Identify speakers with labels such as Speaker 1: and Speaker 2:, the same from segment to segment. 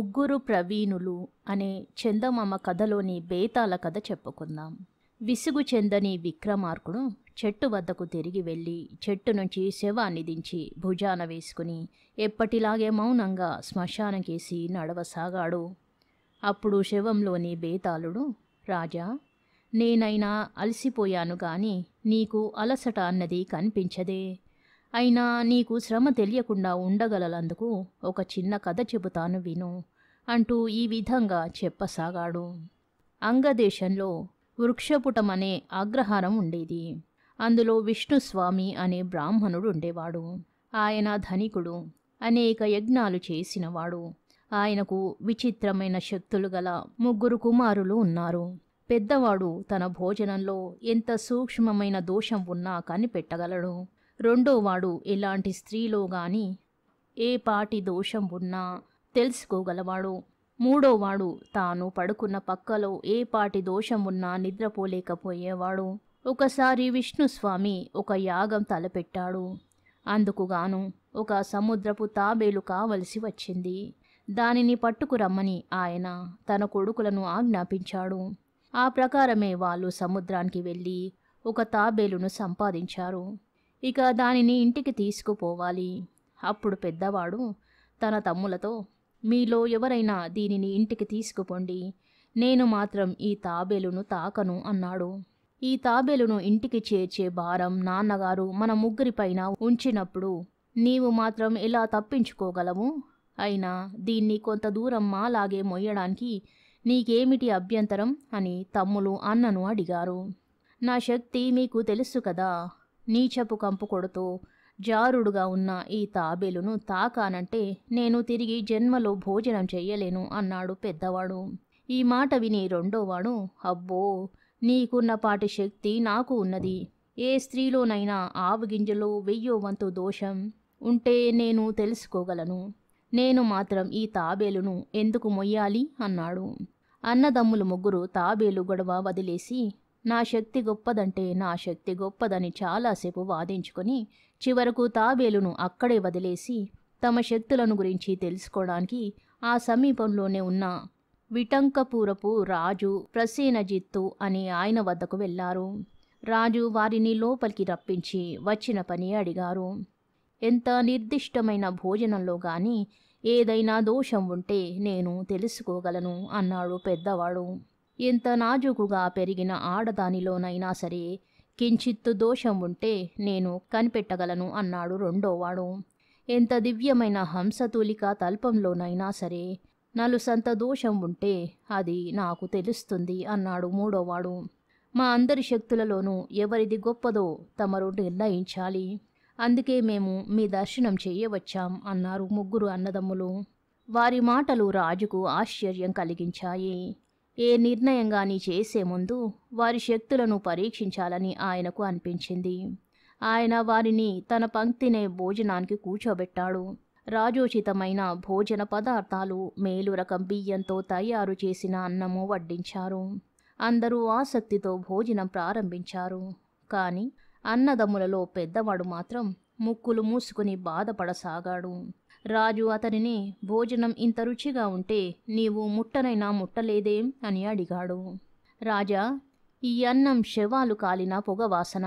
Speaker 1: ముగ్గురు ప్రవీణులు అనే చందమామ కథలోని బేతాల కథ చెప్పుకుందాం విసుగు చెందని విక్రమార్కుడు చెట్టు వద్దకు తిరిగి వెళ్ళి చెట్టు నుంచి శవాన్ని దించి భుజాన వేసుకుని ఎప్పటిలాగే మౌనంగా శ్మశానకేసి నడవసాగాడు అప్పుడు శవంలోని బేతాళుడు రాజా నేనైనా అలసిపోయాను గాని నీకు అలసట అన్నది కనిపించదే అయినా నీకు శ్రమ తెలియకుండా ఉండగలలందుకు ఒక చిన్న కథ చెబుతాను విను అంటూ ఈ విధంగా చెప్పసాగాడు అంగదేశంలో వృక్షపుటమనే అగ్రహారం ఉండేది అందులో విష్ణుస్వామి అనే బ్రాహ్మణుడు ఉండేవాడు ఆయన ధనికుడు అనేక యజ్ఞాలు చేసినవాడు ఆయనకు విచిత్రమైన శక్తులు గల ముగ్గురు కుమారులు ఉన్నారు పెద్దవాడు తన భోజనంలో ఎంత సూక్ష్మమైన దోషం ఉన్నా కనిపెట్టగలడు రెండోవాడు ఎలాంటి స్త్రీలో గాని ఏ పాటి దోషం ఉన్నా తెలుసుకోగలవాడు మూడోవాడు తాను పడుకున్న పక్కలో ఏ పాటి దోషం ఉన్నా నిద్రపోలేకపోయేవాడు ఒకసారి విష్ణుస్వామి ఒక యాగం తలపెట్టాడు అందుకుగాను ఒక సముద్రపు తాబేలు కావలసి వచ్చింది దానిని పట్టుకురమ్మని ఆయన తన కొడుకులను ఆజ్ఞాపించాడు ఆ ప్రకారమే వాళ్ళు సముద్రానికి వెళ్ళి ఒక తాబేలును సంపాదించారు ఇక దానిని ఇంటికి తీసుకుపోవాలి అప్పుడు పెద్దవాడు తన తమ్ములతో మీలో ఎవరైనా దీనిని ఇంటికి తీసుకుపోండి నేను మాత్రం ఈ తాబేలును తాకను అన్నాడు ఈ తాబేలును ఇంటికి చేర్చే భారం నాన్నగారు మన ముగ్గురిపైన ఉంచినప్పుడు నీవు మాత్రం ఎలా తప్పించుకోగలవు అయినా దీన్ని కొంత దూరం మాలాగే మొయ్యడానికి నీకేమిటి అభ్యంతరం అని తమ్ములు అన్నను అడిగారు నా శక్తి మీకు తెలుసు కదా నీచపు కంపు కొడుతూ జారుడుగా ఉన్న ఈ తాబేలును తాకానంటే నేను తిరిగి జన్మలో భోజనం చెయ్యలేను అన్నాడు పెద్దవాడు ఈ మాట విని రెండోవాడు అబ్బో నీకున్నపాటి శక్తి నాకు ఉన్నది ఏ స్త్రీలోనైనా ఆవు గింజలో వెయ్యో వంతు దోషం ఉంటే నేను తెలుసుకోగలను నేను మాత్రం ఈ తాబేలును ఎందుకు మొయ్యాలి అన్నాడు అన్నదమ్ములు ముగ్గురు తాబేలు గొడవ వదిలేసి నా శక్తి గొప్పదంటే నా శక్తి గొప్పదని చాలాసేపు వాదించుకొని చివరకు తాబేలును అక్కడే వదిలేసి తమ శక్తులను గురించి తెలుసుకోవడానికి ఆ సమీపంలోనే ఉన్న విటంకపూరపు రాజు ప్రసీనజిత్తు అని ఆయన వద్దకు వెళ్లారు రాజు వారిని లోపలికి రప్పించి వచ్చిన పని అడిగారు ఎంత నిర్దిష్టమైన భోజనంలో గాని ఏదైనా దోషం ఉంటే నేను తెలుసుకోగలను అన్నాడు పెద్దవాడు ఇంత నాజుకుగా పెరిగిన ఆడదానిలోనైనా సరే కించిత్తు దోషం ఉంటే నేను కనిపెట్టగలను అన్నాడు రెండోవాడు ఎంత దివ్యమైన హంసతూలిక తల్పంలోనైనా సరే నలుసంత దోషం ఉంటే అది నాకు తెలుస్తుంది అన్నాడు మూడోవాడు మా అందరి శక్తులలోనూ ఎవరిది గొప్పదో తమరు నిర్ణయించాలి అందుకే మేము మీ దర్శనం చేయవచ్చాం అన్నారు ముగ్గురు అన్నదమ్ములు వారి మాటలు రాజుకు ఆశ్చర్యం కలిగించాయి ఏ నిర్ణయం కానీ చేసే ముందు వారి శక్తులను పరీక్షించాలని ఆయనకు అనిపించింది ఆయన వారిని తన పంక్తినే భోజనానికి కూర్చోబెట్టాడు రాజోచితమైన భోజన పదార్థాలు మేలు రకం బియ్యంతో తయారు చేసిన అన్నము వడ్డించారు అందరూ ఆసక్తితో భోజనం ప్రారంభించారు కానీ అన్నదమ్ములలో పెద్దవాడు మాత్రం ముక్కులు మూసుకుని బాధపడసాగాడు రాజు అతనిని భోజనం ఇంత రుచిగా ఉంటే నీవు ముట్టనైనా ముట్టలేదేం అని అడిగాడు రాజా ఈ అన్నం శవాలు కాలిన పొగవాసన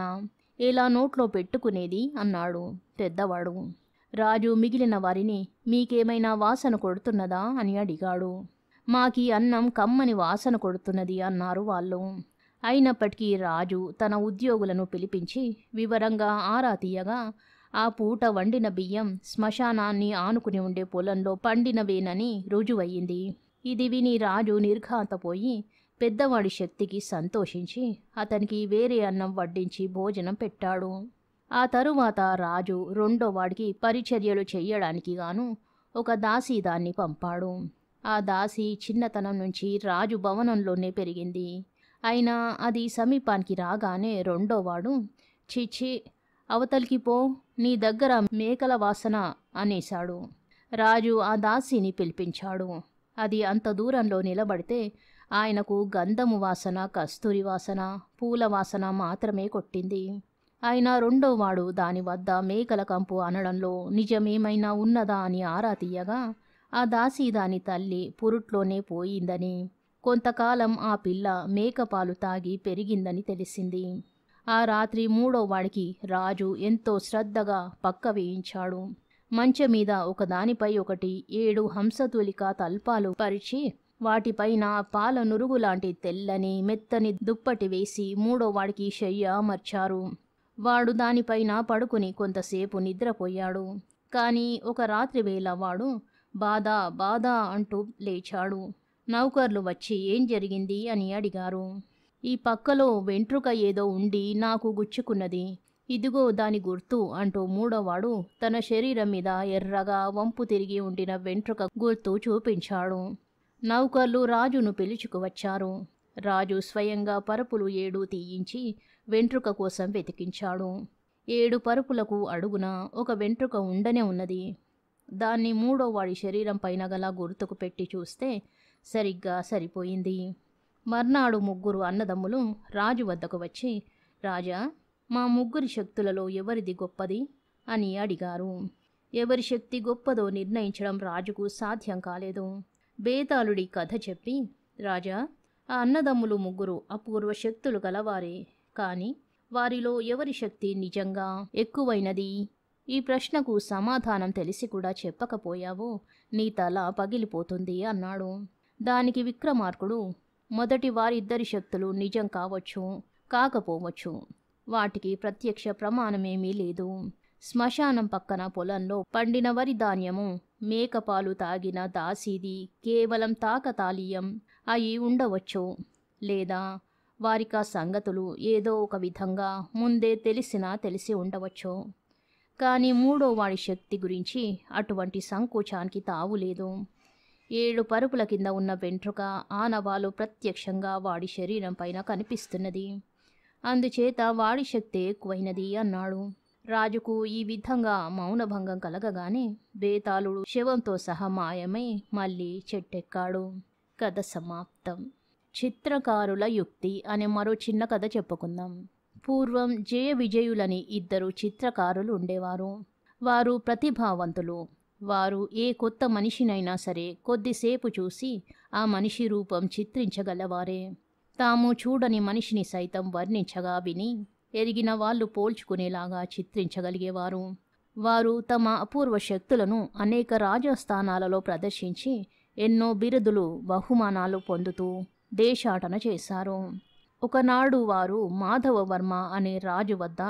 Speaker 1: ఎలా నోట్లో పెట్టుకునేది అన్నాడు పెద్దవాడు రాజు మిగిలిన వారిని మీకేమైనా వాసన కొడుతున్నదా అని అడిగాడు మాకీ అన్నం కమ్మని వాసన కొడుతున్నది అన్నారు వాళ్ళు అయినప్పటికీ రాజు తన ఉద్యోగులను పిలిపించి వివరంగా ఆరా తీయగా ఆ పూట వండిన బియ్యం శ్మశానాన్ని ఆనుకుని ఉండే పొలంలో పండినవేనని రుజువయ్యింది ఇది విని రాజు నిర్ఘాంతపోయి పెద్దవాడి శక్తికి సంతోషించి అతనికి వేరే అన్నం వడ్డించి భోజనం పెట్టాడు ఆ తరువాత రాజు రెండో వాడికి పరిచర్యలు చెయ్యడానికి గాను ఒక దాసి దాన్ని పంపాడు ఆ దాసి చిన్నతనం నుంచి రాజు భవనంలోనే పెరిగింది అయినా అది సమీపానికి రాగానే రెండోవాడు చిచ్చి అవతలికి పో నీ దగ్గర మేకల వాసన అనేశాడు రాజు ఆ దాసిని పిలిపించాడు అది అంత దూరంలో నిలబడితే ఆయనకు గంధము వాసన కస్తూరి వాసన పూల వాసన మాత్రమే కొట్టింది ఆయన రెండోవాడు దాని వద్ద మేకల కంపు అనడంలో నిజమేమైనా ఉన్నదా అని ఆరా తీయగా ఆ దాసి దాని తల్లి పురుట్లోనే పోయిందని కొంతకాలం ఆ పిల్ల మేకపాలు తాగి పెరిగిందని తెలిసింది ఆ రాత్రి మూడో వాడికి రాజు ఎంతో శ్రద్ధగా పక్క వేయించాడు మంచం మీద ఒకదానిపై ఒకటి ఏడు హంసతులిక తల్పాలు పరిచి వాటిపైన పాల నురుగు లాంటి తెల్లని మెత్తని దుప్పటి వేసి మూడో వాడికి శయ్య అమర్చారు వాడు దానిపైన పడుకుని కొంతసేపు నిద్రపోయాడు కానీ ఒక రాత్రి వేళ వాడు బాధ బాధ అంటూ లేచాడు నౌకర్లు వచ్చి ఏం జరిగింది అని అడిగారు ఈ పక్కలో వెంట్రుక ఏదో ఉండి నాకు గుచ్చుకున్నది ఇదిగో దాని గుర్తు అంటూ మూడోవాడు తన శరీరం మీద ఎర్రగా వంపు తిరిగి ఉండిన వెంట్రుక గుర్తు చూపించాడు నౌకర్లు రాజును పిలుచుకువచ్చారు రాజు స్వయంగా పరుపులు ఏడు తీయించి వెంట్రుక కోసం వెతికించాడు ఏడు పరుపులకు అడుగున ఒక వెంట్రుక ఉండనే ఉన్నది దాన్ని మూడోవాడి శరీరం పైన గల గుర్తుకు పెట్టి చూస్తే సరిగ్గా సరిపోయింది మర్నాడు ముగ్గురు అన్నదమ్ములు రాజు వద్దకు వచ్చి రాజా మా ముగ్గురి శక్తులలో ఎవరిది గొప్పది అని అడిగారు ఎవరి శక్తి గొప్పదో నిర్ణయించడం రాజుకు సాధ్యం కాలేదు బేతాళుడి కథ చెప్పి రాజా ఆ అన్నదమ్ములు ముగ్గురు అపూర్వ శక్తులు గలవారే కానీ వారిలో ఎవరి శక్తి నిజంగా ఎక్కువైనది ఈ ప్రశ్నకు సమాధానం తెలిసి కూడా చెప్పకపోయావో నీ తల పగిలిపోతుంది అన్నాడు దానికి విక్రమార్కుడు మొదటి వారిద్దరి శక్తులు నిజం కావచ్చు కాకపోవచ్చు వాటికి ప్రత్యక్ష ప్రమాణమేమీ లేదు శ్మశానం పక్కన పొలంలో పండిన వరి ధాన్యము మేకపాలు తాగిన దాసీది కేవలం తాకతాళీయం అయి ఉండవచ్చు లేదా వారికా సంగతులు ఏదో ఒక విధంగా ముందే తెలిసినా తెలిసి ఉండవచ్చు కానీ మూడో వాడి శక్తి గురించి అటువంటి సంకోచానికి తావులేదు ఏడు పరుపుల కింద ఉన్న వెంట్రుక ఆనవాలు ప్రత్యక్షంగా వాడి శరీరం పైన కనిపిస్తున్నది అందుచేత వాడి శక్తి ఎక్కువైనది అన్నాడు రాజుకు ఈ విధంగా మౌనభంగం కలగగానే బేతాళుడు శవంతో సహా మాయమై మళ్ళీ చెట్టెక్కాడు కథ సమాప్తం చిత్రకారుల యుక్తి అనే మరో చిన్న కథ చెప్పుకుందాం పూర్వం జయ విజయులని ఇద్దరు చిత్రకారులు ఉండేవారు వారు ప్రతిభావంతులు వారు ఏ కొత్త మనిషినైనా సరే కొద్దిసేపు చూసి ఆ మనిషి రూపం చిత్రించగలవారే తాము చూడని మనిషిని సైతం వర్ణించగా విని ఎరిగిన వాళ్ళు పోల్చుకునేలాగా చిత్రించగలిగేవారు వారు తమ అపూర్వ శక్తులను అనేక రాజస్థానాలలో ప్రదర్శించి ఎన్నో బిరుదులు బహుమానాలు పొందుతూ దేశాటన చేశారు ఒకనాడు వారు మాధవవర్మ అనే రాజు వద్ద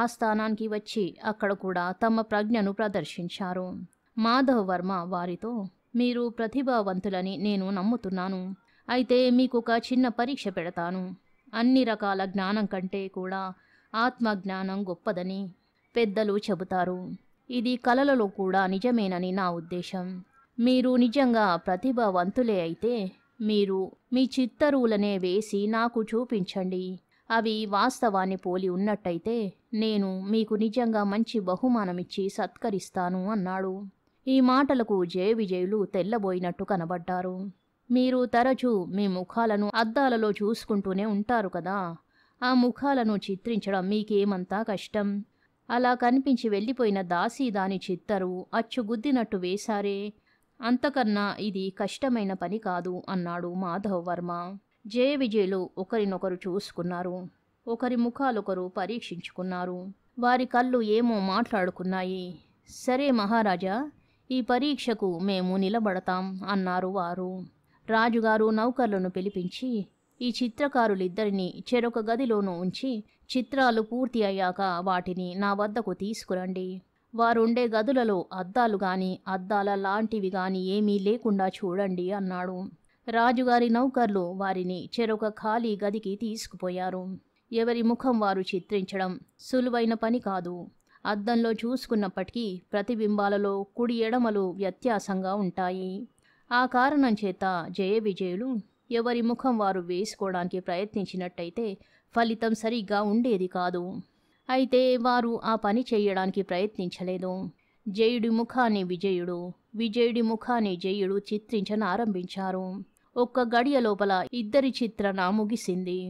Speaker 1: ఆ స్థానానికి వచ్చి అక్కడ కూడా తమ ప్రజ్ఞను ప్రదర్శించారు మాధవ్ వర్మ వారితో మీరు ప్రతిభావంతులని నేను నమ్ముతున్నాను అయితే మీకు ఒక చిన్న పరీక్ష పెడతాను అన్ని రకాల జ్ఞానం కంటే కూడా ఆత్మజ్ఞానం గొప్పదని పెద్దలు చెబుతారు ఇది కళలలో కూడా నిజమేనని నా ఉద్దేశం మీరు నిజంగా ప్రతిభావంతులే అయితే మీరు మీ చిత్తరువులనే వేసి నాకు చూపించండి అవి వాస్తవాన్ని పోలి ఉన్నట్టయితే నేను మీకు నిజంగా మంచి బహుమానమిచ్చి సత్కరిస్తాను అన్నాడు ఈ మాటలకు జయ విజయులు తెల్లబోయినట్టు కనబడ్డారు మీరు తరచూ మీ ముఖాలను అద్దాలలో చూసుకుంటూనే ఉంటారు కదా ఆ ముఖాలను చిత్రించడం మీకేమంతా కష్టం అలా కనిపించి వెళ్ళిపోయిన దాసి దాని చిత్తరు అచ్చుగుద్దినట్టు వేశారే అంతకన్నా ఇది కష్టమైన పని కాదు అన్నాడు మాధవ్ వర్మ జయ విజయులు ఒకరినొకరు చూసుకున్నారు ఒకరి ముఖాలొకరు పరీక్షించుకున్నారు వారి కళ్ళు ఏమో మాట్లాడుకున్నాయి సరే మహారాజా ఈ పరీక్షకు మేము నిలబడతాం అన్నారు వారు రాజుగారు నౌకర్లను పిలిపించి ఈ చిత్రకారులిద్దరినీ చెరొక గదిలోనూ ఉంచి చిత్రాలు పూర్తి అయ్యాక వాటిని నా వద్దకు తీసుకురండి వారుండే గదులలో అద్దాలు గాని అద్దాల లాంటివి గాని ఏమీ లేకుండా చూడండి అన్నాడు రాజుగారి నౌకర్లు వారిని చెరొక ఖాళీ గదికి తీసుకుపోయారు ఎవరి ముఖం వారు చిత్రించడం సులువైన పని కాదు అద్దంలో చూసుకున్నప్పటికీ ప్రతిబింబాలలో కుడి ఎడమలు వ్యత్యాసంగా ఉంటాయి ఆ కారణం చేత జయ విజయులు ఎవరి ముఖం వారు వేసుకోవడానికి ప్రయత్నించినట్టయితే ఫలితం సరిగ్గా ఉండేది కాదు అయితే వారు ఆ పని చేయడానికి ప్రయత్నించలేదు జయుడి ముఖాన్ని విజయుడు విజయుడి ముఖాన్ని జయుడు చిత్రించనారంభించారు ఒక్క గడియ లోపల ఇద్దరి చిత్రణ ముగిసింది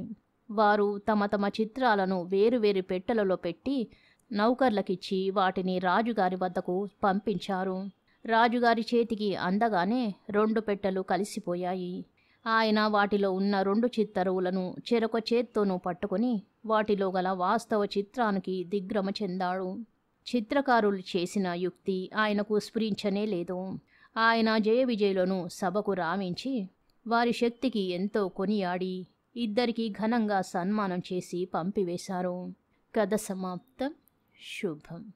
Speaker 1: వారు తమ తమ చిత్రాలను వేరువేరు పెట్టెలలో పెట్టి నౌకర్లకిచ్చి వాటిని రాజుగారి వద్దకు పంపించారు రాజుగారి చేతికి అందగానే రెండు పెట్టెలు కలిసిపోయాయి ఆయన వాటిలో ఉన్న రెండు చిత్తరువులను చెరొక చేత్తోనూ పట్టుకుని వాటిలో గల వాస్తవ చిత్రానికి దిగ్రమ చెందాడు చిత్రకారులు చేసిన యుక్తి ఆయనకు స్ఫురించనే లేదు ఆయన జయ విజయులను సభకు రామించి వారి శక్తికి ఎంతో కొనియాడి ఇద్దరికీ ఘనంగా సన్మానం చేసి పంపివేశారు కథ సమాప్తం शुभम